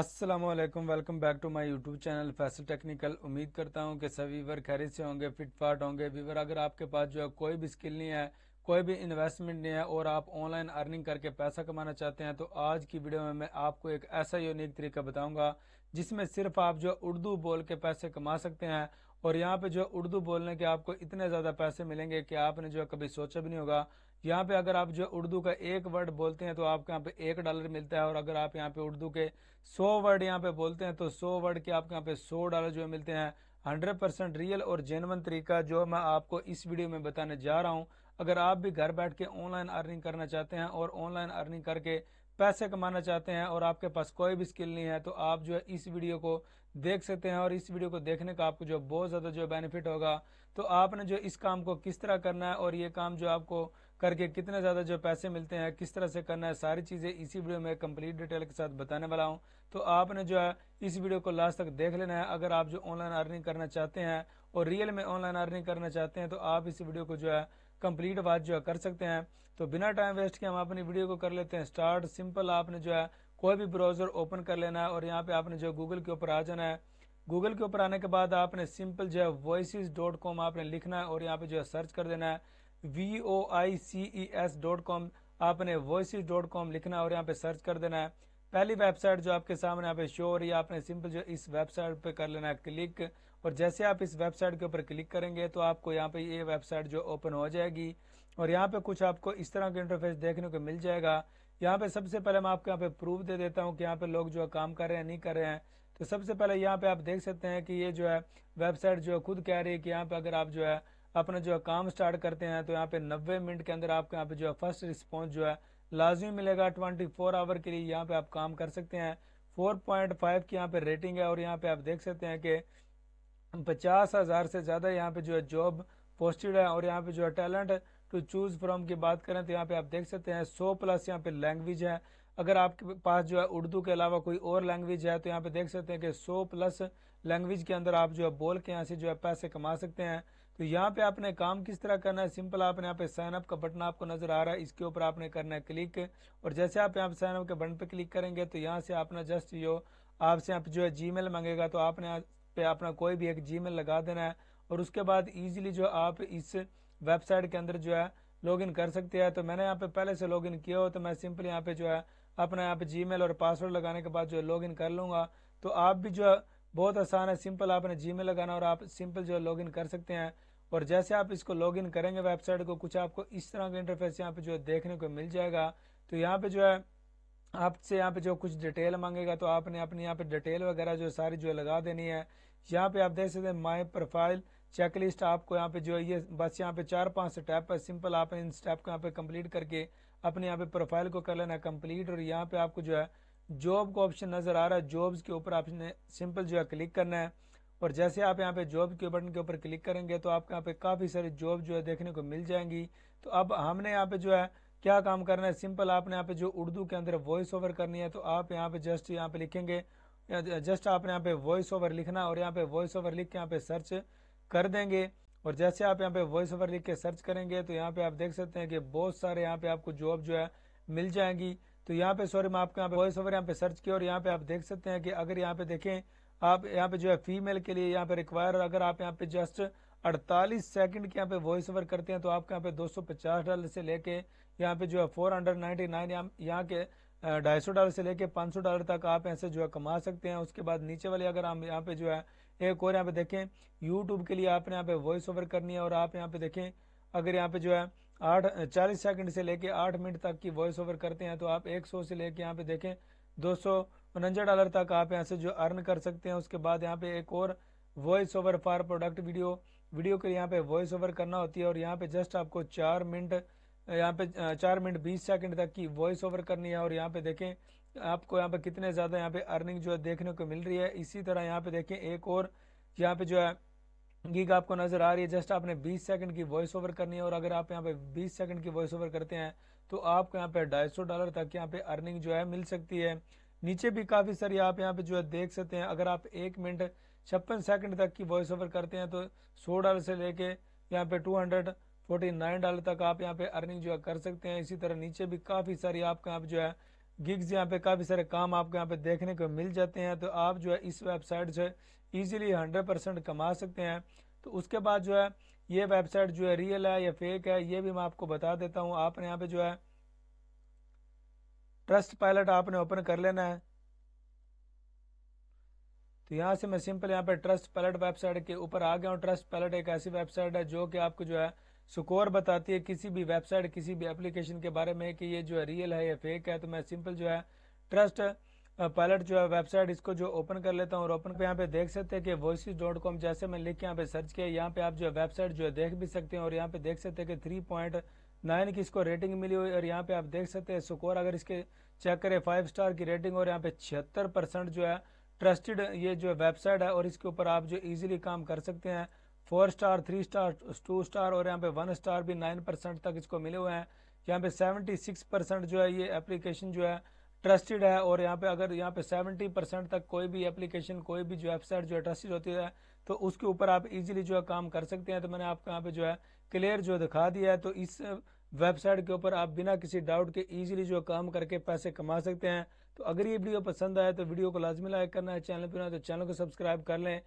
अस्सलाम वालेकुम welcome back to my YouTube channel Faisal technical उम्मीद करता हूं कि सभी वीवर खैरियत से होंगे फिटफाट होंगे वीवर अगर आपके पास जो है कोई भी स्किल नहीं है कोई भी इन्वेस्टमेंट नहीं है और आप ऑनलाइन अर्निंग करके पैसा कमाना चाहते हैं तो आज की वीडियो में मैं आपको एक ऐसा यूनिक तरीका बताऊंगा जिसमें सिर्फ आप जो उर्दू बोल के पैसे कमा सकते हैं और यहाँ पे जो उर्दू बोलने के आपको इतने ज़्यादा पैसे मिलेंगे कि आपने जो कभी सोचा भी नहीं होगा यहाँ पे अगर आप जो उर्दू का एक वर्ड बोलते हैं तो आपको यहाँ पे एक डॉलर मिलता है और अगर आप यहाँ पे उर्दू के सौ वर्ड यहाँ पे बोलते हैं तो सौ वर्ड के आपके यहाँ पे सौ डॉलर जो मिलते हैं हंड्रेड परसेंट रियल और जेनवन तरीका जो मैं आपको इस वीडियो में बताने जा रहा हूँ अगर आप भी घर बैठ के ऑनलाइन अर्निंग करना चाहते हैं और ऑनलाइन अर्निंग करके पैसे कमाना चाहते हैं और आपके पास कोई भी स्किल नहीं है तो आप जो है इस वीडियो को देख सकते हैं और इस वीडियो को देखने का आपको जो बहुत ज़्यादा जो बेनिफिट होगा तो आपने जो इस काम को किस तरह करना है और ये काम जो आपको करके कितने ज़्यादा जो पैसे मिलते हैं किस तरह से करना है सारी चीज़ें इसी वीडियो में कंप्लीट डिटेल के साथ बताने वाला हूं तो आपने जो है इस वीडियो को लास्ट तक देख लेना है अगर आप जो ऑनलाइन अर्निंग करना चाहते हैं और रियल में ऑनलाइन अर्निंग करना चाहते हैं तो आप इस वीडियो को जो है कंप्लीट बात जो है कर सकते हैं तो बिना टाइम वेस्ट के हम अपनी वीडियो को कर लेते हैं स्टार्ट सिंपल आपने जो है कोई भी ब्राउजर ओपन कर लेना है और यहाँ पे आपने जो गूगल के ऊपर आ जाना है गूगल के ऊपर आने के बाद आपने सिंपल जो है वॉइस आपने लिखना है और यहाँ पे जो है सर्च कर देना है V O I C E S dot com आपने वॉइसिस डॉट कॉम लिखना है और यहाँ पे सर्च कर देना है पहली वेबसाइट जो आपके सामने यहाँ पे शो हो रही है आपने सिंपल जो इस वेबसाइट पे कर लेना है क्लिक और जैसे आप इस वेबसाइट के ऊपर क्लिक करेंगे तो आपको यहाँ पे ये वेबसाइट जो ओपन हो जाएगी और यहाँ पे कुछ आपको इस तरह का इंटरफेस देखने को मिल जाएगा यहाँ पे सबसे पहले मैं आपको यहाँ पे प्रूफ दे देता हूँ कि यहाँ पे लोग जो काम कर रहे हैं नहीं कर रहे हैं तो सबसे पहले यहाँ पे आप देख सकते हैं कि ये जो है वेबसाइट जो है खुद कह रही है कि यहाँ पे अगर आप जो है अपना जो है काम स्टार्ट करते हैं तो यहाँ पे 90 मिनट के अंदर आपको यहाँ पे जो है फर्स्ट रिस्पॉन्स जो है लाजमी मिलेगा 24 आवर के लिए यहाँ पे आप काम कर सकते हैं 4.5 की यहाँ पे रेटिंग है और यहाँ पे आप देख सकते हैं कि पचास हज़ार से ज़्यादा यहाँ पे जो है जॉब पोस्टेड है और यहाँ पे जो है टैलेंट टू चूज़ फ्रॉम की बात करें तो यहाँ पे आप देख सकते हैं सो प्लस यहाँ पे लैंग्वेज है अगर आपके पास जो है उर्दू के अलावा कोई और लैंग्वेज है तो यहाँ पे देख सकते हैं कि सो प्लस लैंग्वेज के अंदर आप जो है बोल के यहाँ से जो है पैसे कमा सकते हैं तो यहाँ पे आपने काम किस तरह करना है सिंपल आपने यहाँ पे साइन अप का बटन आपको नजर आ रहा है इसके ऊपर आपने करना है क्लिक और जैसे आप यहाँ पे साइन अप के बटन पे क्लिक करेंगे तो यहाँ से आपने जस्ट यो आपसे यहाँ पे जो है जी मांगेगा तो आपने पे अपना कोई भी एक जी लगा देना है और उसके बाद ईजिली जो आप इस वेबसाइट के अंदर जो है लॉग कर सकते हैं तो मैंने यहाँ पे पहले से लॉग किया हो तो मैं सिंपल यहाँ पे जो है अपना यहाँ पे जी और पासवर्ड लगाने के बाद जो है लॉग कर लूंगा तो आप भी जो बहुत आसान है सिंपल आपने जी मेल लगाना और आप सिंपल जो है लॉगिन कर सकते हैं और जैसे आप इसको लॉगिन करेंगे वेबसाइट को कुछ आपको इस तरह का इंटरफेस यहाँ पे जो है देखने को मिल जाएगा तो यहाँ पे जो है आपसे यहाँ पे जो कुछ डिटेल मांगेगा तो आपने अपनी यहाँ पे डिटेल वगैरह जो सारी जो लगा देनी है यहाँ पे आप देख सकते हैं माई प्रोफाइल चेक लिस्ट आपको यहाँ पे जो है ये बस यहाँ पे चार पांच स्टेप है सिंपल आपने इन स्टेप को यहाँ पे कंप्लीट करके अपने यहाँ पे प्रोफाइल को कर लेना कंप्लीट और यहाँ पे आपको जो है जॉब का ऑप्शन नज़र आ रहा है जॉब्स के ऊपर आपने सिंपल जो है क्लिक करना है और जैसे आप यहाँ पे जॉब के बटन के ऊपर क्लिक करेंगे तो आपके यहाँ पे काफ़ी सारी जॉब जो है देखने को मिल जाएंगी तो अब हमने यहाँ पे जो है क्या काम करना है सिंपल आपने यहाँ पे जो उर्दू के अंदर वॉइस ओवर करनी है तो आप यहाँ पे जस्ट यहाँ पे लिखेंगे जस्ट आपने यहाँ पे वॉइस ओवर लिखना और यहाँ पे वॉइस ओवर लिख के यहाँ पे सर्च कर देंगे और जैसे आप यहाँ पे वॉइस ओवर लिख के सर्च करेंगे तो यहाँ पे आप देख सकते हैं कि बहुत सारे यहाँ पे आपको जॉब जो है मिल जाएंगी तो यहाँ पे सॉरी मैं आपके यहाँ पे वॉइस ओवर यहाँ पे सर्च किया और यहाँ पे आप देख सकते हैं कि अगर यहाँ पे देखें आप यहाँ पे जो है फीमेल के लिए यहाँ पे रिक्वायर अगर आप यहाँ पे जस्ट 48 सेकंड के यहाँ पे वॉइस ओवर करते हैं तो आपके यहाँ पे 250 डॉलर से लेके यहाँ पे जो है 499 हंड्रेड नाइन्टी यहाँ के ढाई सौ डॉलर से लेके 500 डॉलर तक आप ऐसे जो है कमा सकते हैं उसके बाद नीचे वाले अगर हम यहाँ पे जो है एक और यहाँ पे देखें यूट्यूब के लिए आपने यहाँ पे वॉइस ओवर करनी है और आप यहाँ पे देखें अगर यहाँ पे जो है आठ चालीस सेकंड से लेके आठ मिनट तक की वॉइस ओवर करते हैं तो आप एक सौ से लेके यहाँ पे देखें दो सौ उनंजा डॉलर तक आप यहाँ से जो अर्न कर सकते हैं उसके बाद यहाँ पे एक और voice over for product video video के यहाँ पे वॉइस ओवर करना होती है और यहाँ पे जस्ट आपको चार मिनट यहाँ पे चार मिनट बीस सेकंड तक की वॉइस ओवर करनी है और यहाँ पे देखें आपको यहाँ पे कितने ज़्यादा यहाँ पे अर्निंग जो है देखने को मिल रही है इसी तरह यहाँ पे देखें एक और यहाँ पे जो है गीक आपको नज़र आ रही है जस्ट आपने 20 सेकंड की वॉइस ओवर करनी है और अगर आप यहाँ पे 20 सेकंड की वॉइस ओवर करते हैं तो आपको यहाँ पे ढाई सौ डॉलर तक यहाँ पे अर्निंग जो है मिल सकती है नीचे भी काफ़ी सारी आप यहाँ पे जो है देख सकते हैं अगर आप एक मिनट छप्पन सेकंड तक की वॉइस ओवर करते हैं तो सौ डॉलर से लेके यहाँ पे two hundred forty nine dollar तक आप यहाँ पे अर्निंग जो है कर सकते हैं इसी तरह नीचे भी काफ़ी सारी आपको यहाँ पे जो है गिग्स यहाँ पे काफ़ी सारे काम आपको यहाँ पे देखने को मिल जाते हैं तो आप जो है इस वेबसाइट से ईजिली हंड्रेड परसेंट कमा सकते हैं तो उसके बाद जो है ये वेबसाइट जो है रियल है या फेक है ये भी मैं आपको बता देता हूँ आपने यहाँ पे जो है ट्रस्ट पायलट आपने ओपन कर लेना है तो यहाँ से मैं सिंपल यहाँ पे ट्रस्ट पैलेट वेबसाइट के ऊपर आ गया हूँ ट्रस्ट पैलेट एक ऐसी वेबसाइट है जो कि आपको जो है स्कोर बताती है किसी भी वेबसाइट किसी भी एप्लीकेशन के बारे में कि ये जो है रियल है या फेक है तो मैं सिंपल जो है ट्रस्ट पायलट जो है वेबसाइट इसको जो ओपन कर लेता हूँ और ओपन यहाँ पे देख सकते हैं कि वॉइसिस डॉट कॉम जैसे मैं लिख के यहाँ पे सर्च किया यहाँ पे आप जो है वेबसाइट जो है देख भी सकते हैं और यहाँ पे देख सकते हैं कि थ्री पॉइंट नाइन की इसको रेटिंग मिली हुई और यहाँ पे आप देख सकते हैं स्कोर अगर इसके चेक करें फाइव स्टार की रेटिंग और यहाँ पे छिहत्तर परसेंट जो है ट्रस्टेड ये जो वेबसाइट है और इसके ऊपर आप जो ईजिली काम कर सकते हैं four star three star two star और यहाँ पे वन स्टार भी नाइन परसेंट तक इसको मिले हुए हैं यहाँ पे सेवेंटी सिक्स परसेंट जो है ये एप्लीकेशन जो है ट्रस्टेड है और यहाँ पे अगर यहाँ पे 70 परसेंट तक कोई भी एप्लीकेशन कोई भी जो वेबसाइट जो है ट्रस्टेड होती है तो उसके ऊपर आप इजीली जो है काम कर सकते हैं तो मैंने आपको यहाँ पे जो है क्लियर जो दिखा दिया है तो इस वेबसाइट के ऊपर आप बिना किसी डाउट के ईजिली जो काम करके पैसे कमा सकते हैं तो अगर ये वीडियो पसंद आए तो वीडियो को लाजमी लाइक करना है चैनल पर तो चैनल को सब्सक्राइब कर लें